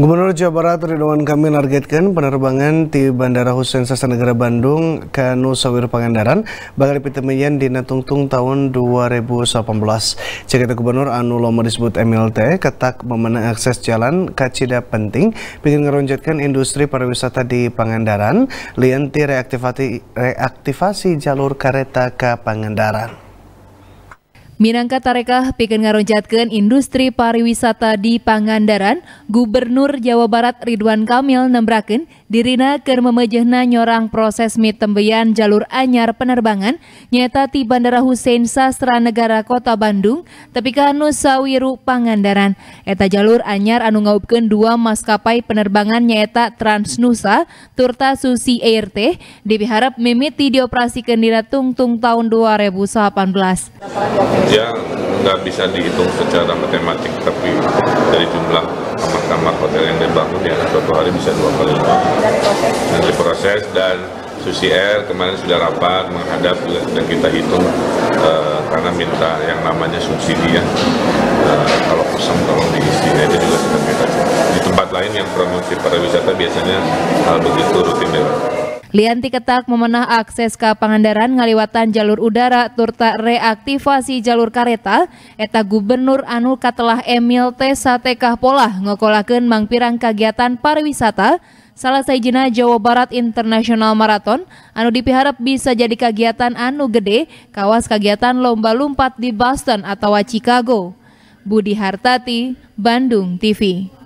Gubernur Jawa Barat Ridwan Kamil menargetkan penerbangan di Bandara Hussein Sastra Negara Bandung ke Nusawir Pangandaran bakal dipitemian di Natungtung tahun 2018. Jakarta Gubernur Anu Lomo disebut MLT ketak memenang akses jalan kacida penting bikin ngeronjatkan industri pariwisata di Pangandaran lianti reaktivasi jalur kereta ke Pangandaran. Minangka tarekah pikir ngaroncatkeun industri pariwisata di Pangandaran, Gubernur Jawa Barat Ridwan Kamil nembrakin Dirina ke memejehna nyorang proses mitembeyan jalur anyar penerbangan nyata di Bandara Hussein Sastra Negara Kota Bandung tapi ka Nusawiru Pangandaran. Eta jalur anyar anu ngaupkeun dua maskapai penerbangan nyata Transnusa turta Susi Air teh diharap mimiti dioperasi kendira tungtung tahun 2018. Ya nggak bisa dihitung secara matematik tapi dari jumlah dan diproses dan Susi Air kemarin sudah rapat menghadap dan kita hitung uh, karena minta yang namanya subsidi ya uh, kalau kosong tolong diisi nah, itu juga sudah kita di tempat lain yang promosi pariwisata biasanya hal begitu rutin dilakukan. Lianti Ketak memenah akses ke Pangandaran ngaliwatan jalur udara turta reaktivasi jalur kareta eta Gubernur anu katelah Emil T. Satekah Polah ngokolakan mangpirang kegiatan pariwisata salah saijina Jawa Barat International Marathon, anu dipiharap bisa jadi kegiatan anu gede kawas kegiatan lomba lompat di Boston atau Chicago. Budi Hartati, Bandung TV.